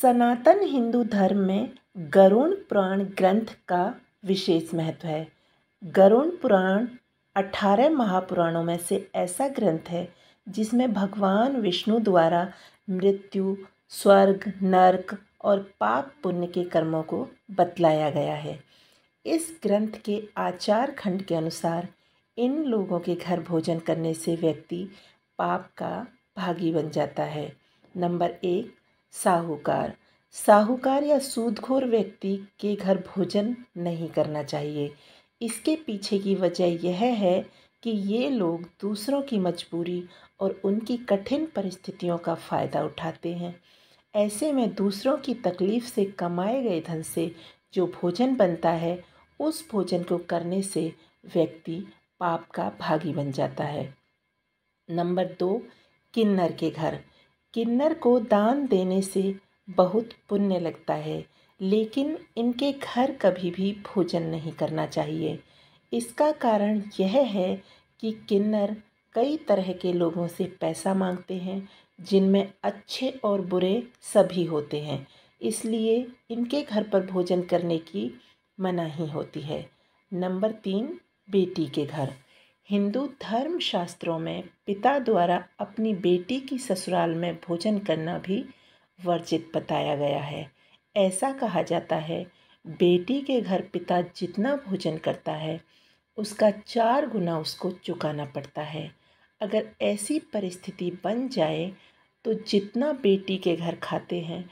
सनातन हिंदू धर्म में गरुण पुराण ग्रंथ का विशेष महत्व है गरुण पुराण अठारह महापुराणों में से ऐसा ग्रंथ है जिसमें भगवान विष्णु द्वारा मृत्यु स्वर्ग नरक और पाप पुण्य के कर्मों को बतलाया गया है इस ग्रंथ के आचार खंड के अनुसार इन लोगों के घर भोजन करने से व्यक्ति पाप का भागी बन जाता है नंबर एक साहूकार साहूकार या सूदखोर व्यक्ति के घर भोजन नहीं करना चाहिए इसके पीछे की वजह यह है कि ये लोग दूसरों की मजबूरी और उनकी कठिन परिस्थितियों का फ़ायदा उठाते हैं ऐसे में दूसरों की तकलीफ़ से कमाए गए धन से जो भोजन बनता है उस भोजन को करने से व्यक्ति पाप का भागी बन जाता है नंबर दो किन्नर के घर किन्नर को दान देने से बहुत पुण्य लगता है लेकिन इनके घर कभी भी भोजन नहीं करना चाहिए इसका कारण यह है कि किन्नर कई तरह के लोगों से पैसा मांगते हैं जिनमें अच्छे और बुरे सभी होते हैं इसलिए इनके घर पर भोजन करने की मनाही होती है नंबर तीन बेटी के घर हिंदू धर्म शास्त्रों में पिता द्वारा अपनी बेटी की ससुराल में भोजन करना भी वर्जित बताया गया है ऐसा कहा जाता है बेटी के घर पिता जितना भोजन करता है उसका चार गुना उसको चुकाना पड़ता है अगर ऐसी परिस्थिति बन जाए तो जितना बेटी के घर खाते हैं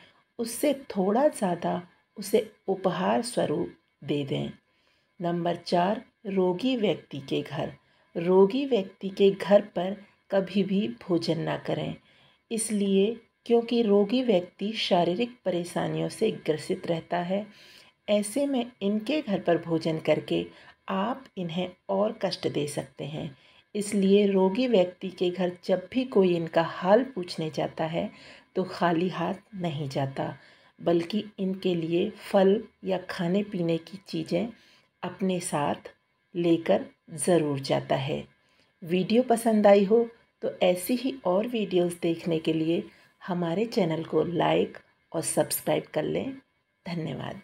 उससे थोड़ा ज़्यादा उसे उपहार स्वरूप दे दें नंबर चार रोगी व्यक्ति के घर रोगी व्यक्ति के घर पर कभी भी भोजन ना करें इसलिए क्योंकि रोगी व्यक्ति शारीरिक परेशानियों से ग्रसित रहता है ऐसे में इनके घर पर भोजन करके आप इन्हें और कष्ट दे सकते हैं इसलिए रोगी व्यक्ति के घर जब भी कोई इनका हाल पूछने जाता है तो खाली हाथ नहीं जाता बल्कि इनके लिए फल या खाने पीने की चीज़ें अपने साथ लेकर ज़रूर जाता है वीडियो पसंद आई हो तो ऐसी ही और वीडियोस देखने के लिए हमारे चैनल को लाइक और सब्सक्राइब कर लें धन्यवाद